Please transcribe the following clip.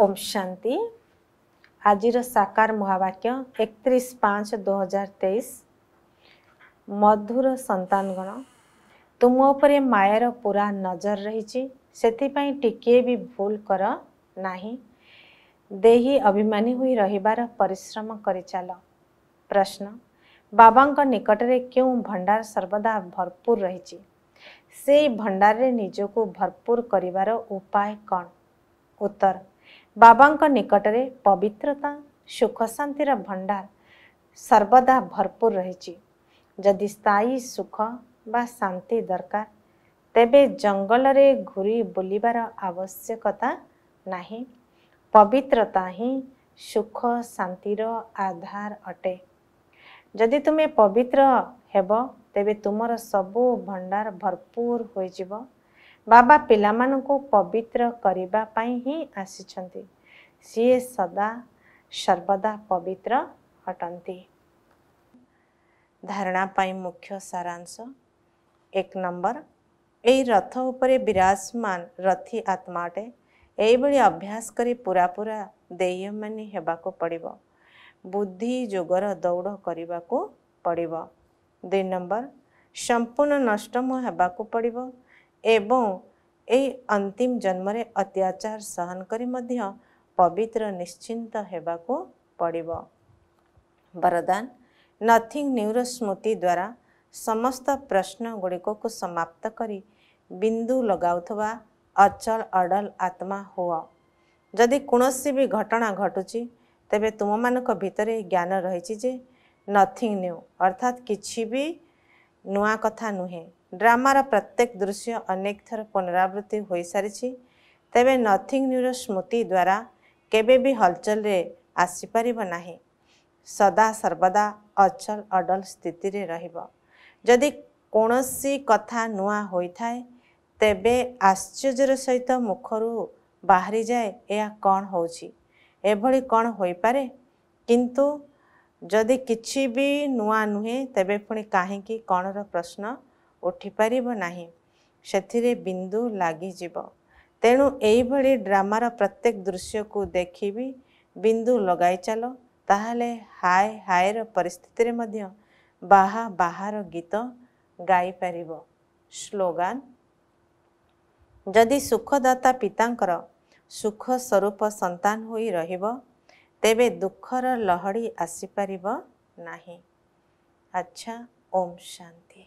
ओम शांति आज साकार महावाक्य एक पाँच दो हजार तेईस मधुर सतानगण तुम उपर मायर पूरा नजर रही से टिके भी भूल कर ना दे अभिमानी हुई रहिबार परिश्रम कर चल प्रश्न बाबा ନିକଟରେ क्यों भंडार सर्वदा भरपूर रही से भंडारे ନିଜକୁ भरपूर करार उपाय कौन ଉତ୍ତର ବାବାଙ୍କ ନିକଟରେ ପବିତ୍ରତା ସୁଖଶାନ୍ତିର ଭଣ୍ଡାର ସର୍ବଦା ଭରପୁର ରହିଛି ଯଦି ସ୍ଥାୟୀ ସୁଖ ବା ଶାନ୍ତି ଦରକାର ତେବେ ଜଙ୍ଗଲରେ ଘୁରି ବୁଲିବାର ଆବଶ୍ୟକତା ନାହିଁ ପବିତ୍ରତା ହିଁ ସୁଖ ଶାନ୍ତିର ଆଧାର ଅଟେ ଯଦି ତୁମେ ପବିତ୍ର ହେବ ତେବେ ତୁମର ସବୁ ଭଣ୍ଡାର ଭରପୁର ହୋଇଯିବ ବାବା ପିଲାମାନଙ୍କୁ ପବିତ୍ର କରିବା ପାଇଁ ହିଁ ଆସିଛନ୍ତି ସିଏ ସଦା ସର୍ବଦା ପବିତ୍ର ଅଟନ୍ତି ଧାରଣା ପାଇଁ ମୁଖ୍ୟ ସାରାଂଶ ଏକ ନମ୍ବର ଏହି ରଥ ଉପରେ ବିରାଜମାନ ରଥି ଆତ୍ମା ଅଟେ ଏହିଭଳି ଅଭ୍ୟାସ କରି ପୁରା ପୁରା ଦେୟମାନୀ ହେବାକୁ ପଡ଼ିବ ବୁଦ୍ଧି ଯୋଗର ଦୌଡ଼ କରିବାକୁ ପଡ଼ିବ ଦୁଇ ନମ୍ବର ସମ୍ପୂର୍ଣ୍ଣ ନଷ୍ଟମ ହେବାକୁ ପଡ଼ିବ ଏବଂ ଏହି ଅନ୍ତିମ ଜନ୍ମରେ ଅତ୍ୟାଚାର ସହନ କରି ମଧ୍ୟ ପବିତ୍ର ନିଶ୍ଚିନ୍ତ ହେବାକୁ ପଡ଼ିବ ବରଦାନ ନଥିଙ୍ଗ ନ୍ୟୁର ସ୍ମୃତି ଦ୍ୱାରା ସମସ୍ତ ପ୍ରଶ୍ନ ଗୁଡ଼ିକକୁ ସମାପ୍ତ କରି ବିନ୍ଦୁ ଲଗାଉଥିବା ଅଚଳ ଅଡ଼ଲ ଆତ୍ମା ହୁଅ ଯଦି କୌଣସି ବି ଘଟଣା ଘଟୁଛି ତେବେ ତୁମମାନଙ୍କ ଭିତରେ ଜ୍ଞାନ ରହିଛି ଯେ ନଥିଙ୍ଗ ନ୍ୟୁ ଅର୍ଥାତ୍ କିଛି ବି ନୂଆ କଥା ନୁହେଁ ଡ୍ରାମାର ପ୍ରତ୍ୟେକ ଦୃଶ୍ୟ ଅନେକ ଥର ପୁନରାବୃତ୍ତି ହୋଇସାରିଛି ତେବେ ନଥିଙ୍ଗ ନ୍ୟୁର ସ୍ମୃତି ଦ୍ୱାରା କେବେ ବି ହଲଚଲରେ ଆସିପାରିବ ନାହିଁ ସଦା ସର୍ବଦା ଅଚଲ ଅଡଲ ସ୍ଥିତିରେ ରହିବ ଯଦି କୌଣସି କଥା ନୂଆ ହୋଇଥାଏ ତେବେ ଆଶ୍ଚର୍ଯ୍ୟର ସହିତ ମୁଖରୁ ବାହାରିଯାଏ ଏହା କ'ଣ ହେଉଛି ଏଭଳି କ'ଣ ହୋଇପାରେ କିନ୍ତୁ ଯଦି କିଛି ବି ନୂଆ ନୁହେଁ ତେବେ ପୁଣି କାହିଁକି କ'ଣର ପ୍ରଶ୍ନ ଉଠିପାରିବ ନାହିଁ ସେଥିରେ ବିନ୍ଦୁ ଲାଗିଯିବ ତେଣୁ ଏହିଭଳି ଡ୍ରାମାର ପ୍ରତ୍ୟେକ ଦୃଶ୍ୟକୁ ଦେଖିବି ବିନ୍ଦୁ ଲଗାଇ ଚାଲ ତାହେଲେ ହାଏ ହାଏର ପରିସ୍ଥିତିରେ ମଧ୍ୟ ବାହା ବାହାର ଗୀତ ଗାଇପାରିବ ସ୍ଲୋଗାନ ଯଦି ସୁଖଦାତା ପିତାଙ୍କର ସୁଖ ସ୍ୱରୂପ ସନ୍ତାନ ହୋଇ ରହିବ ତେବେ ଦୁଃଖର ଲହଡ଼ି ଆସିପାରିବ ନାହିଁ ଆଚ୍ଛା ଓମ୍ ଶାନ୍ତି